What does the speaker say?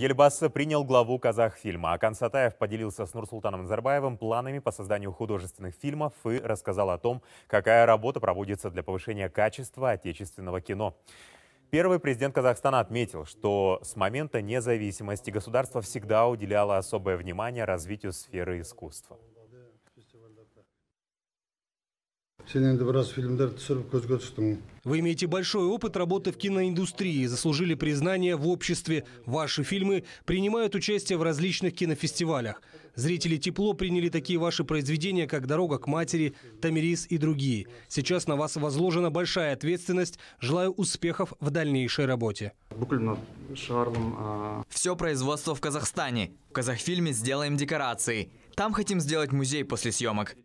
Елбасы принял главу казахфильма, а Консатаев поделился с Нурсултаном Назарбаевым планами по созданию художественных фильмов и рассказал о том, какая работа проводится для повышения качества отечественного кино. Первый президент Казахстана отметил, что с момента независимости государство всегда уделяло особое внимание развитию сферы искусства. вы имеете большой опыт работы в киноиндустрии, заслужили признание в обществе. Ваши фильмы принимают участие в различных кинофестивалях. Зрители тепло приняли такие ваши произведения, как «Дорога к матери», «Тамирис» и другие. Сейчас на вас возложена большая ответственность. Желаю успехов в дальнейшей работе. А, Все производство в Казахстане. В Казахфильме сделаем декорации. Там хотим сделать музей после съемок.